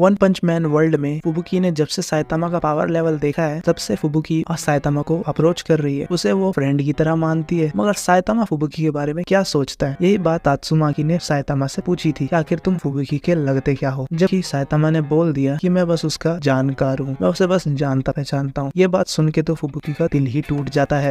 one पंच man world में फुबुकी ने जब से सायतामा का पावर लेवल देखा है तब से फुबुकी और सायतामा को अप्रोच कर रही है उसे वो फ्रेंड की तरह मानती है मगर सायतामा फुबुकी के बारे में क्या सोचता है यही बात तात्सुमाकी ने सायतामा से पूछी थी आखिर तुम फुबुकी के लगते क्या हो जबकि सायतामा ने बोल दिया की मैं बस उसका जानकार हूँ मैं उसे बस जानता पहचानता हूँ ये बात सुन के तो फुबुकी का दिल ही टूट जाता है